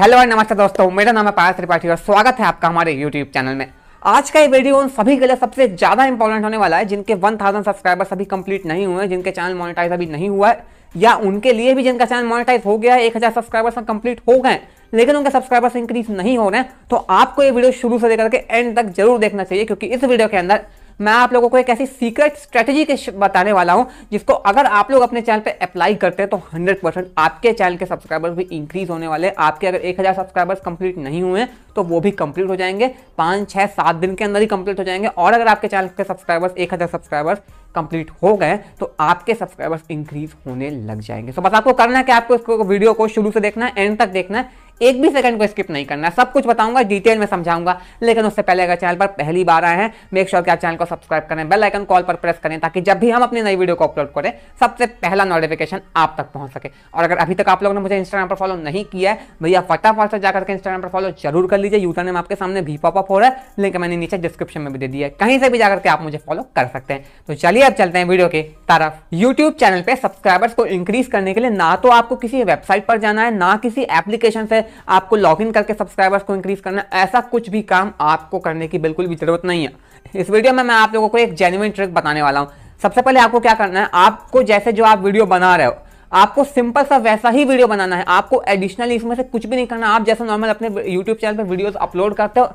hello और नमस्ते दोस्तों मेरा नाम है पायल त्रिपाठी और स्वागत है आपका हमारे यूट्यूब चैनल में आज का ये वीडियो उन सभी के लिए सबसे ज़्यादा इंपॉर्टेंट होने वाला है जिनके 1000 सब्सक्राइबर्स अभी कंप्लीट नहीं हुए हैं जिनके चैनल मोनेटाइज अभी नहीं हुआ है या उनके लिए भी जिनका चैनल मोनेटाइज हो गया है एक हज़ार सब्सक्राइबर्स कंप्लीट हो गए लेकिन उनके सब्सक्राइबर्स इंक्रीज नहीं हो रहे हैं तो आपको ये वीडियो शुरू से लेकर के एंड तक जरूर देखना चाहिए क्योंकि इस वीडियो के अंदर मैं आप लोगों को एक ऐसी सीक्रेट स्ट्रेटेजी के बताने वाला हूँ जिसको अगर आप लोग अपने चैनल पर अप्लाई करते हैं तो हंड्रेड परसेंट आपके चैनल के सब्सक्राइबर्स भी इंक्रीज होने वाले आपके अगर एक हज़ार सब्सक्राइबर्स कंप्लीट नहीं हुए तो वो भी कंप्लीट हो जाएंगे पाँच छः सात दिन के अंदर ही कंप्लीट हो जाएंगे और अगर आपके चैनल के सब्सक्राइबर्स एक हज़ार सब्सक्राइबर्स कंप्लीट हो गए तो आपके सब्सक्राइबर्स इंक्रीज होने लग जाएंगे सो बस आपको करना है कि आपको इसको वीडियो को शुरू से देखना है एंड तक देखना है एक भी सेकंड को स्किप नहीं करना सब कुछ बताऊंगा डिटेल में समझाऊंगा लेकिन उससे पहले अगर चैनल पर पहली बार आए हैं मेक श्योर कि आप चैनल को सब्सक्राइब करें बेल आइकन कॉल पर प्रेस करें ताकि जब भी हम अपनी नई वीडियो को अपलोड करें सबसे पहला नोटिफिकेशन आप तक पहुंच सके और अगर अभी तक आप लोगों ने मुझे इंस्टाग्राम पर फॉलो नहीं किया है भैया फटाफट से जाकर के इंस्टाग्राम पर फॉलो जरूर कर लीजिए यूजर नेम आपके सामने भी पॉपअप हो रहा है लिंक मैंने नीचे डिस्क्रिप्शन में भी दे दिया है कहीं से भी जाकर के आप मुझे फॉलो कर सकते हैं तो चलिए अब चलते हैं वीडियो के तरफ यूट्यूब चैनल पर सब्सक्राइबर्स को इंक्रीज करने के लिए ना तो आपको किसी वेबसाइट पर जाना है ना किसी एप्लीकेशन से आपको लॉग इन करके सब्सक्राइबर्स को इंक्रीज करना ऐसा कुछ भी काम आपको करने की बिल्कुल भी जरूरत नहीं है इस वीडियो में मैं आप लोगों को एक जेन्यून ट्रिक बताने वाला हूँ सबसे पहले आपको क्या करना है आपको जैसे जो आप वीडियो बना रहे हो आपको सिंपल सा वैसा ही वीडियो बनाना है आपको एडिशनली इसमें से कुछ भी नहीं करना आप जैसे नॉर्मल अपने यूट्यूब चैनल पर वीडियोस अपलोड करते हो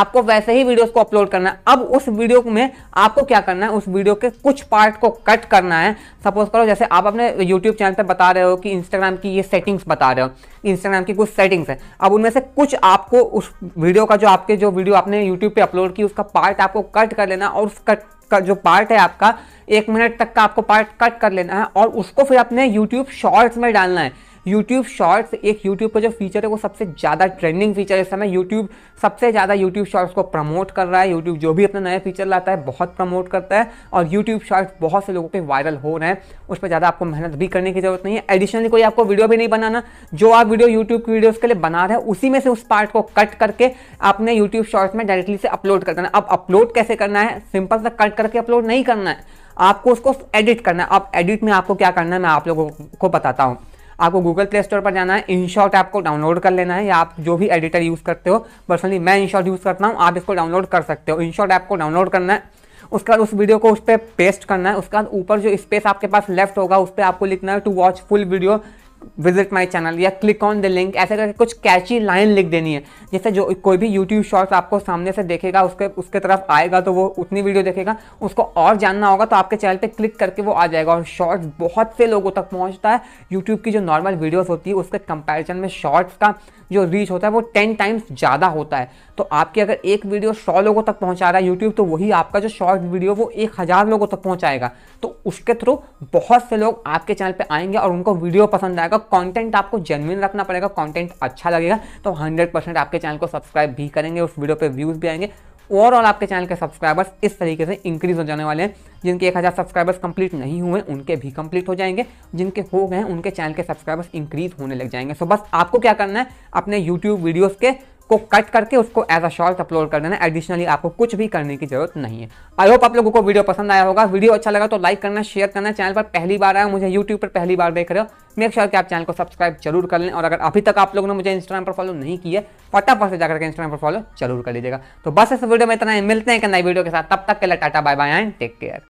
आपको वैसे ही वीडियोस को अपलोड करना है अब उस वीडियो में आपको क्या करना है उस वीडियो के कुछ पार्ट को कट करना है सपोज करो जैसे आप अपने यूट्यूब चैनल पर बता रहे हो कि इंस्टाग्राम की ये सेटिंग्स बता रहे हो इंस्टाग्राम की कुछ सेटिंग्स है अब उनमें से कुछ आपको उस वीडियो का जो आपके जो वीडियो आपने यूट्यूब पर अपलोड की उसका पार्ट आपको कट कर लेना और उस कट का जो पार्ट है आपका एक मिनट तक का आपको पार्ट कट कर लेना है और उसको फिर अपने यूट्यूब शॉर्ट्स में डालना है यूट्यूब शॉर्ट्स एक यूट्यूब पर जो फीचर है वो सबसे ज़्यादा ट्रेंडिंग फीचर है इस समय यूट्यूब सबसे ज़्यादा यूट्यूब शॉर्ट्स को प्रमोट कर रहा है यूट्यूब जो भी अपना नया फीचर लाता है बहुत प्रमोट करता है और यूट्यूब शॉर्ट्स बहुत से लोगों के वायरल हो रहे हैं उस पर ज़्यादा आपको मेहनत भी करने की जरूरत नहीं है एडिशनली कोई आपको वीडियो भी नहीं बनाना जो आप वीडियो यूट्यूब की वीडियोज़ के लिए बना रहे हैं उसी में से उस पार्ट को कट करके अपने यूट्यूब शॉर्ट्स में डायरेक्टली से अपलोड कर देना अब अपलोड कैसे करना है सिंपल से कट करके अपलोड नहीं करना है आपको उसको एडिट करना है अब एडिट में आपको क्या करना है मैं आप लोगों को बताता हूँ आपको गूगल प्ले स्टोर पर जाना है इनशॉट ऐप को डाउनलोड कर लेना है या आप जो भी एडिटर यूज़ करते हो पर्सनली मैं इनशॉट यूज़ करता हूँ आप इसको डाउनलोड कर सकते हो इनशॉट ऐप को डाउनलोड करना है उसके बाद उस वीडियो को उस पर पेस्ट करना है उसके बाद ऊपर जो स्पेस आपके पास लेफ्ट होगा उस पर आपको लिखना है to watch full video visit my channel या क्लिक ऑन द लिंक ऐसे करके कुछ कैची लाइन लिख देनी है जैसे जो कोई भी यूट्यूब शॉर्ट्स आपको सामने से देखेगा उसके उसके तरफ आएगा तो वो उतनी वीडियो देखेगा उसको और जानना होगा तो आपके चैनल पे क्लिक करके वो आ जाएगा और शॉर्ट्स बहुत से लोगों तक पहुंचता है यूट्यूब की जो नॉर्मल वीडियोस होती है उसके कंपैरिजन में शॉर्ट्स का जो रीच होता है वो टेन टाइम्स ज़्यादा होता है तो आपकी अगर एक वीडियो सौ लोगों तक पहुँचा रहा है यूट्यूब तो वही आपका जो शॉर्ट वीडियो वो एक हज़ार लोगों तक पहुँचाएगा तो उसके थ्रू बहुत से लोग आपके चैनल पर आएंगे और उनको वीडियो पसंद आएगा जाएगा कंटेंट आपको जेनविन रखना पड़ेगा कंटेंट अच्छा लगेगा तो 100% परसेंट आपके चैनल को सब्सक्राइब भी करेंगे उस वीडियो पे व्यूज़ भी आएंगे ओवरऑल आपके चैनल के सब्सक्राइबर्स इस तरीके से इंक्रीज हो जाने वाले हैं जिनके 1000 सब्सक्राइबर्स कंप्लीट नहीं हुए उनके भी कंप्लीट हो जाएंगे जिनके हो गए उनके चैनल के सब्सक्राइबर्स इंक्रीज होने लग जाएंगे सो बस आपको क्या करना है अपने यूट्यूब वीडियोज़ के को कट करके उसको एज अ शॉर्ट अपलोड कर देना एडिशनली आपको कुछ भी करने की जरूरत नहीं है आई होप आप लोगों को वीडियो पसंद आया होगा वीडियो अच्छा लगा तो लाइक करना शेयर करना चैनल पर पहली बार आया मुझे यूट्यूब पर पहली बार देख रहे हो मेक श्योर कि आप चैनल को सब्सक्राइब जरूर कर लें और अगर अभी तक आप लोगों ने मुझे इंस्टाग्राम पर फॉलो नहीं किया फटाफट से जाकर के इंस्टाग्राम पर फॉलो जरूर कर लीजिएगा तो बस इस वीडियो में इतना ही मिलते हैं कि नई वीडियो के साथ तब तक के लिए tata bye bye and take care